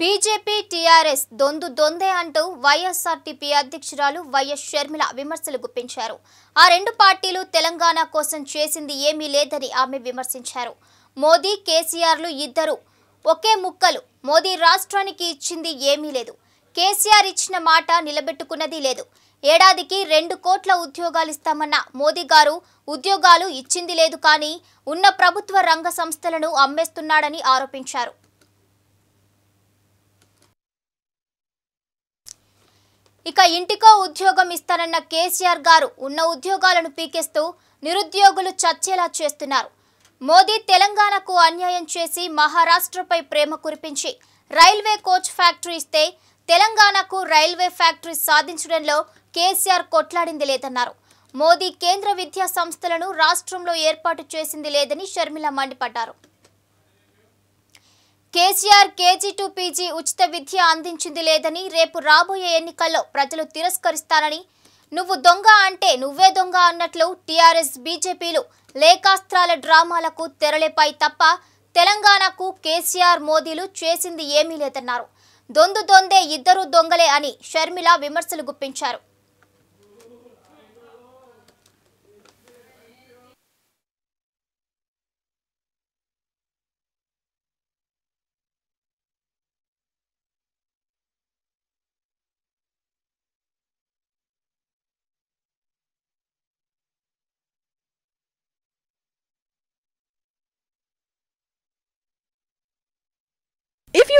BJP TRS దొందు దొందే అంటూ YSRTP అధ్యక్షురాలు YS Sharmila విమర్శలు గుప్పించారు ఆ రెండు పార్టీలు తెలంగాణ కోసం చేసింది ఏమీ లేదని ఆమె విమర్శించారు మోదీ కేసీఆర్లు ఇద్దరు ఒకే ముక్కలు మోదీ రాష్ట్రానికి ఇచ్చింది ఏమీ లేదు కేసీఆర్ ఇచ్చిన మాట నిలబెట్టుకున్నది లేదు ఏడాదికి రెండు కోట్ల ఉద్యోగాలు ఇస్తామన్న మోదీ గారు ఉద్యోగాలు ఇచ్చింది లేదు కానీ ఉన్న ప్రభుత్వ రంగ సంస్థలను అమ్మేస్తున్నాడని ఆరోపించారు ఇక ఇంటికో ఉద్యోగం ఇస్తానన్న కేసీఆర్ గారు ఉన్న ఉద్యోగాలను పీకేస్తూ నిరుద్యోగులు చచ్చేలా చేస్తున్నారు మోదీ తెలంగాణకు అన్యాయం చేసి మహారాష్ట్రపై ప్రేమ కురిపించి రైల్వే కోచ్ ఫ్యాక్టరీ ఇస్తే తెలంగాణకు రైల్వే ఫ్యాక్టరీ సాధించడంలో కేసీఆర్ కొట్లాడింది లేదన్నారు మోదీ కేంద్ర విద్యా సంస్థలను రాష్ట్రంలో ఏర్పాటు చేసింది లేదని షర్మిల మండిపడ్డారు కేసీఆర్ కేజీ టు పీజీ ఉచిత విద్య అందించింది లేదని రేపు రాబోయే ఎన్నికల్లో ప్రజలు తిరస్కరిస్తానని నువ్వు దొంగ అంటే నువ్వే దొంగ అన్నట్లు టీఆర్ఎస్ బీజేపీలు లేఖాస్త్రాల డ్రామాలకు తెరలేపై తప్ప తెలంగాణకు కేసీఆర్ మోదీలు చేసింది ఏమీ లేదన్నారు దొందు దొందే ఇద్దరు దొంగలే అని షర్మిల విమర్శలు గుప్పించారు